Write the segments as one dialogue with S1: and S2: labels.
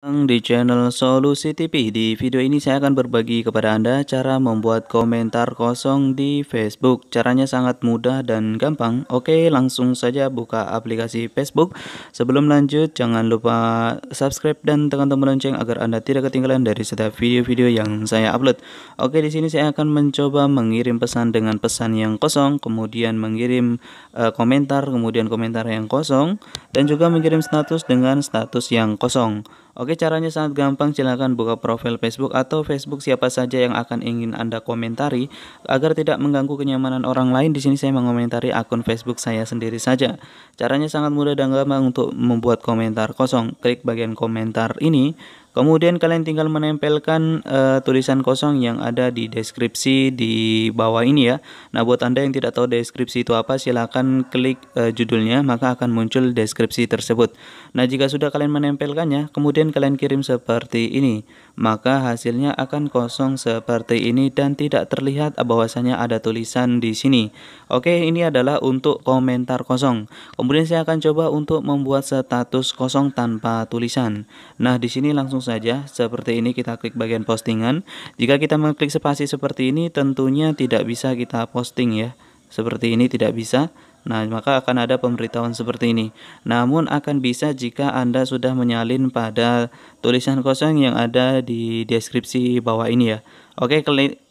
S1: di channel Solusi TV. Di video ini saya akan berbagi kepada Anda cara membuat komentar kosong di Facebook. Caranya sangat mudah dan gampang. Oke, langsung saja buka aplikasi Facebook. Sebelum lanjut, jangan lupa subscribe dan tekan tombol lonceng agar Anda tidak ketinggalan dari setiap video-video yang saya upload. Oke, di sini saya akan mencoba mengirim pesan dengan pesan yang kosong, kemudian mengirim uh, komentar, kemudian komentar yang kosong dan juga mengirim status dengan status yang kosong. Oke caranya sangat gampang silahkan buka profil Facebook atau Facebook siapa saja yang akan ingin Anda komentari agar tidak mengganggu kenyamanan orang lain di sini saya mengomentari akun Facebook saya sendiri saja. Caranya sangat mudah dan gampang untuk membuat komentar kosong. Klik bagian komentar ini Kemudian kalian tinggal menempelkan uh, tulisan kosong yang ada di deskripsi di bawah ini ya. Nah, buat Anda yang tidak tahu deskripsi itu apa, silahkan klik uh, judulnya maka akan muncul deskripsi tersebut. Nah, jika sudah kalian menempelkannya, kemudian kalian kirim seperti ini, maka hasilnya akan kosong seperti ini dan tidak terlihat bahwasanya ada tulisan di sini. Oke, ini adalah untuk komentar kosong. Kemudian saya akan coba untuk membuat status kosong tanpa tulisan. Nah, di sini langsung langsung saja seperti ini kita klik bagian postingan. Jika kita mengklik spasi seperti ini tentunya tidak bisa kita posting ya. Seperti ini tidak bisa. Nah, maka akan ada pemberitahuan seperti ini. Namun akan bisa jika Anda sudah menyalin pada tulisan kosong yang ada di deskripsi bawah ini ya. Oke,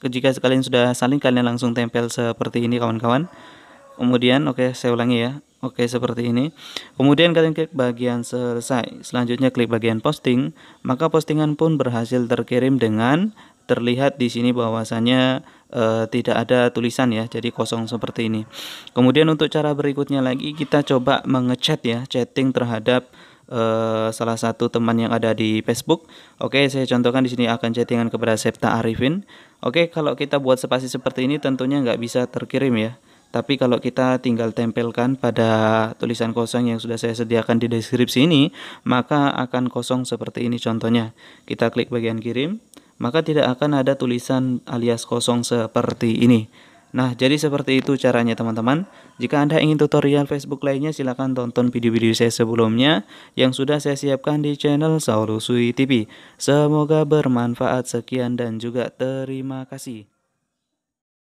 S1: jika kalian sudah salin kalian langsung tempel seperti ini kawan-kawan. Kemudian oke, saya ulangi ya. Oke, seperti ini. Kemudian kalian klik bagian selesai. Selanjutnya klik bagian posting, maka postingan pun berhasil terkirim dengan terlihat di sini bahwasannya e, tidak ada tulisan ya, jadi kosong seperti ini. Kemudian untuk cara berikutnya lagi kita coba mengechat ya, chatting terhadap Uh, salah satu teman yang ada di Facebook. Oke, saya contohkan di sini akan chattingan kepada Septa Arifin. Oke, kalau kita buat spasi seperti ini tentunya nggak bisa terkirim ya. Tapi kalau kita tinggal tempelkan pada tulisan kosong yang sudah saya sediakan di deskripsi ini, maka akan kosong seperti ini contohnya. Kita klik bagian kirim, maka tidak akan ada tulisan alias kosong seperti ini. Nah, jadi seperti itu caranya teman-teman. Jika Anda ingin tutorial Facebook lainnya, silakan tonton video-video saya sebelumnya yang sudah saya siapkan di channel Saulusui TV. Semoga bermanfaat. Sekian dan juga terima kasih.